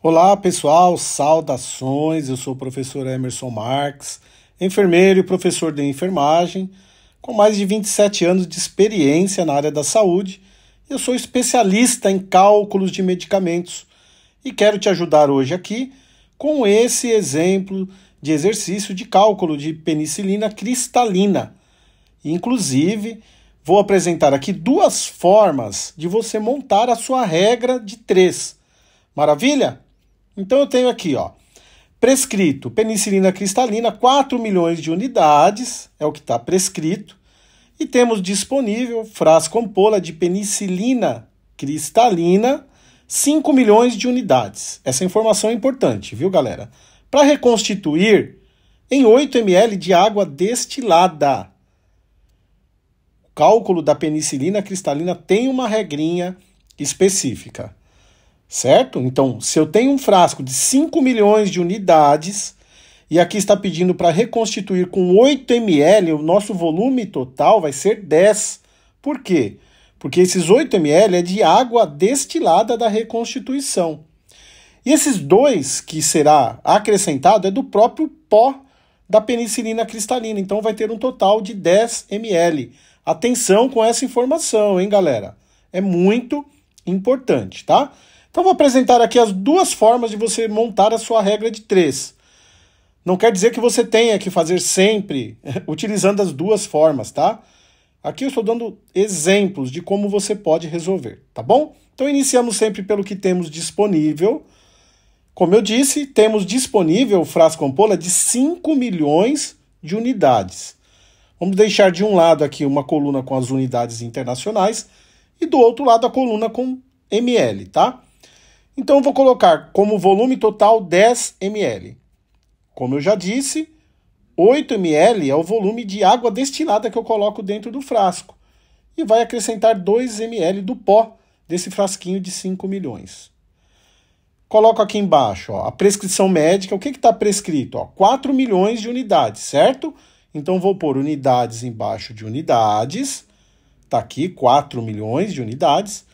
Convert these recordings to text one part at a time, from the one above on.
Olá pessoal, saudações! Eu sou o professor Emerson Marques, enfermeiro e professor de enfermagem, com mais de 27 anos de experiência na área da saúde. Eu sou especialista em cálculos de medicamentos e quero te ajudar hoje aqui com esse exemplo de exercício de cálculo de penicilina cristalina. Inclusive, vou apresentar aqui duas formas de você montar a sua regra de três. Maravilha? Então eu tenho aqui, ó, prescrito penicilina cristalina, 4 milhões de unidades, é o que está prescrito. E temos disponível frascompola de penicilina cristalina, 5 milhões de unidades. Essa informação é importante, viu, galera? Para reconstituir em 8 ml de água destilada. O cálculo da penicilina cristalina tem uma regrinha específica certo? Então, se eu tenho um frasco de 5 milhões de unidades e aqui está pedindo para reconstituir com 8 ml, o nosso volume total vai ser 10. Por quê? Porque esses 8 ml é de água destilada da reconstituição. E esses dois que será acrescentado é do próprio pó da penicilina cristalina, então vai ter um total de 10 ml. Atenção com essa informação, hein, galera? É muito importante, tá? Então vou apresentar aqui as duas formas de você montar a sua regra de três. Não quer dizer que você tenha que fazer sempre utilizando as duas formas, tá? Aqui eu estou dando exemplos de como você pode resolver, tá bom? Então iniciamos sempre pelo que temos disponível. Como eu disse, temos disponível o frasco ampola de 5 milhões de unidades. Vamos deixar de um lado aqui uma coluna com as unidades internacionais e do outro lado a coluna com ml, tá? Então vou colocar como volume total 10 ml. Como eu já disse, 8 ml é o volume de água destilada que eu coloco dentro do frasco e vai acrescentar 2 ml do pó desse frasquinho de 5 milhões. Coloco aqui embaixo ó, a prescrição médica. O que está prescrito? Ó, 4 milhões de unidades, certo? Então vou pôr unidades embaixo de unidades. Está aqui 4 milhões de unidades.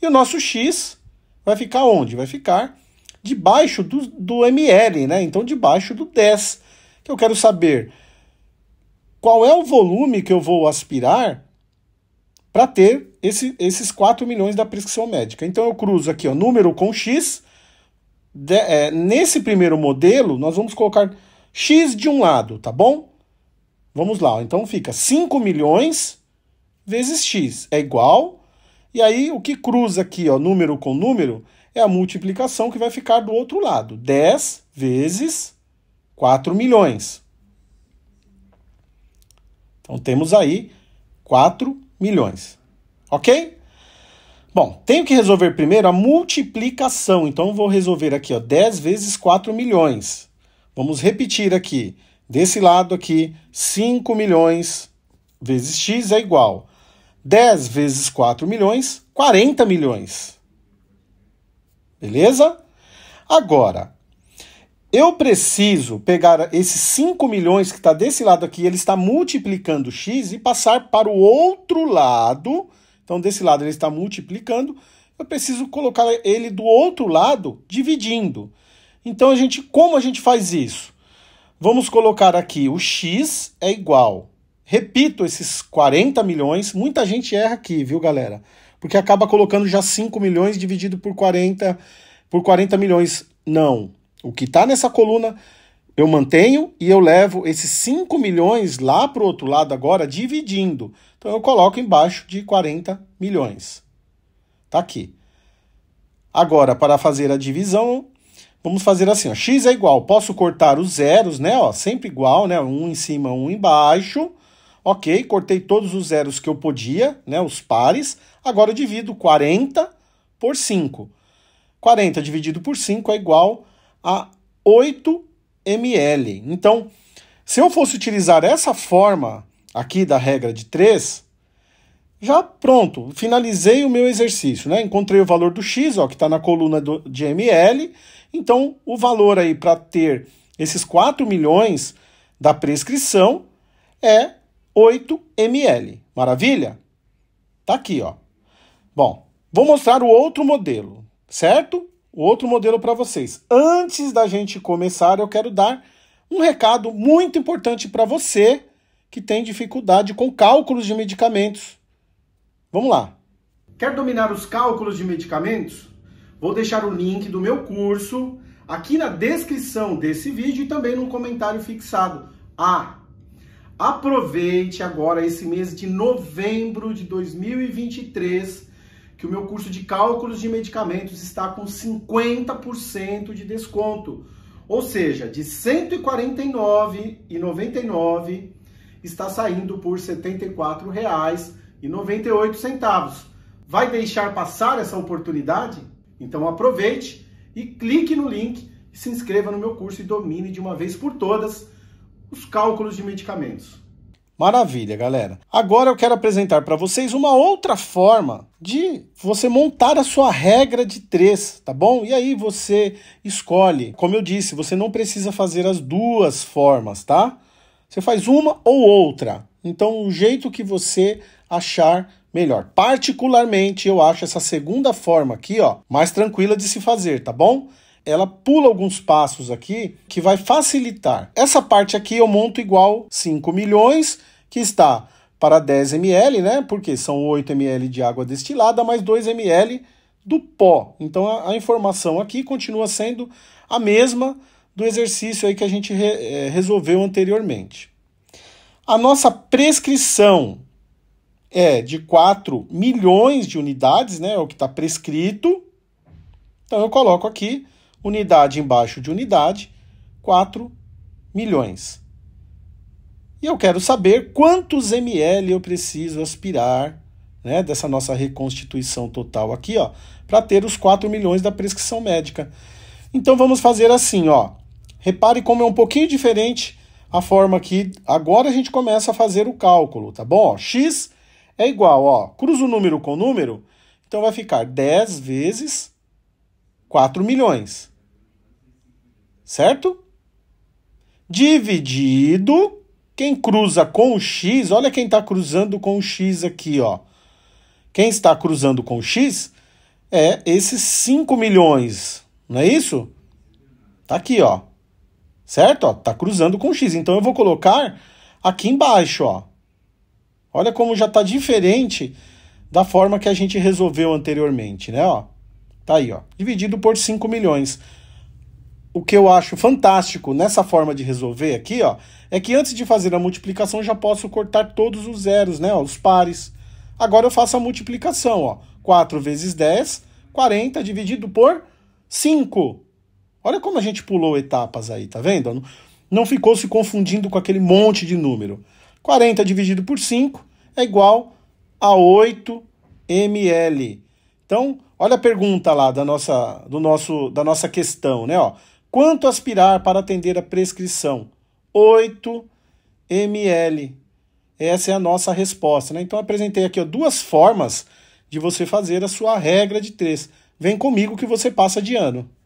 E o nosso X vai ficar onde? Vai ficar debaixo do, do ml, né? Então, debaixo do 10. Que eu quero saber qual é o volume que eu vou aspirar para ter esse, esses 4 milhões da prescrição médica. Então, eu cruzo aqui o número com x. De, é, nesse primeiro modelo, nós vamos colocar x de um lado, tá bom? Vamos lá, então fica 5 milhões vezes x é igual e aí o que cruza aqui, ó, número com número, é a multiplicação que vai ficar do outro lado. 10 vezes 4 milhões. Então temos aí 4 milhões. OK? Bom, tenho que resolver primeiro a multiplicação. Então vou resolver aqui, ó, 10 vezes 4 milhões. Vamos repetir aqui. Desse lado aqui, 5 milhões vezes x é igual 10 vezes 4 milhões, 40 milhões. Beleza? Agora, eu preciso pegar esses 5 milhões que está desse lado aqui, ele está multiplicando x e passar para o outro lado. Então, desse lado ele está multiplicando, eu preciso colocar ele do outro lado dividindo. Então, a gente, como a gente faz isso? Vamos colocar aqui o x é igual Repito, esses 40 milhões, muita gente erra aqui, viu, galera? Porque acaba colocando já 5 milhões dividido por 40, por 40 milhões. Não. O que está nessa coluna eu mantenho e eu levo esses 5 milhões lá para o outro lado agora, dividindo. Então eu coloco embaixo de 40 milhões. Tá aqui. Agora, para fazer a divisão, vamos fazer assim: ó, x é igual, posso cortar os zeros, né? Ó, sempre igual, né? Um em cima, um embaixo. Ok, cortei todos os zeros que eu podia, né, os pares. Agora eu divido 40 por 5. 40 dividido por 5 é igual a 8 ml. Então, se eu fosse utilizar essa forma aqui da regra de 3, já pronto, finalizei o meu exercício, né? Encontrei o valor do x, ó, que está na coluna do, de ml. Então, o valor aí para ter esses 4 milhões da prescrição é 8 ml. Maravilha? Tá aqui, ó. Bom, vou mostrar o outro modelo, certo? O outro modelo para vocês. Antes da gente começar, eu quero dar um recado muito importante para você que tem dificuldade com cálculos de medicamentos. Vamos lá. Quer dominar os cálculos de medicamentos? Vou deixar o link do meu curso aqui na descrição desse vídeo e também no comentário fixado. Ah, Aproveite agora esse mês de novembro de 2023, que o meu curso de cálculos de medicamentos está com 50% de desconto. Ou seja, de R$ 149,99 está saindo por R$ 74,98. Vai deixar passar essa oportunidade? Então aproveite e clique no link, se inscreva no meu curso e domine de uma vez por todas os cálculos de medicamentos. Maravilha, galera. Agora eu quero apresentar para vocês uma outra forma de você montar a sua regra de três, tá bom? E aí você escolhe. Como eu disse, você não precisa fazer as duas formas, tá? Você faz uma ou outra. Então, o jeito que você achar melhor. Particularmente, eu acho essa segunda forma aqui, ó, mais tranquila de se fazer, tá bom? ela pula alguns passos aqui que vai facilitar. Essa parte aqui eu monto igual 5 milhões, que está para 10 ml, né? Porque são 8 ml de água destilada mais 2 ml do pó. Então a, a informação aqui continua sendo a mesma do exercício aí que a gente re, é, resolveu anteriormente. A nossa prescrição é de 4 milhões de unidades, né? É o que está prescrito. Então eu coloco aqui unidade embaixo de unidade, 4 milhões. E eu quero saber quantos ml eu preciso aspirar né, dessa nossa reconstituição total aqui, ó, para ter os 4 milhões da prescrição médica. Então vamos fazer assim, ó. Repare como é um pouquinho diferente a forma que agora a gente começa a fazer o cálculo, tá bom? Ó, x é igual, ó, cruza o número com o número, então vai ficar 10 vezes 4 milhões certo? Dividido, quem cruza com o x, olha quem está cruzando com o x aqui, ó. Quem está cruzando com o x é esses 5 milhões, não é isso? Tá aqui, ó. Certo? Ó, tá cruzando com o x. Então eu vou colocar aqui embaixo, ó. Olha como já tá diferente da forma que a gente resolveu anteriormente, né, ó? Tá aí, ó. Dividido por 5 milhões o que eu acho fantástico nessa forma de resolver aqui, ó, é que antes de fazer a multiplicação já posso cortar todos os zeros, né, ó, os pares. Agora eu faço a multiplicação, ó. 4 vezes 10, 40 dividido por 5. Olha como a gente pulou etapas aí, tá vendo? Não ficou se confundindo com aquele monte de número. 40 dividido por 5 é igual a 8 ml. Então, olha a pergunta lá da nossa, do nosso, da nossa questão, né? Ó, Quanto aspirar para atender a prescrição? 8 ml. Essa é a nossa resposta. Né? Então, apresentei aqui ó, duas formas de você fazer a sua regra de três. Vem comigo que você passa de ano.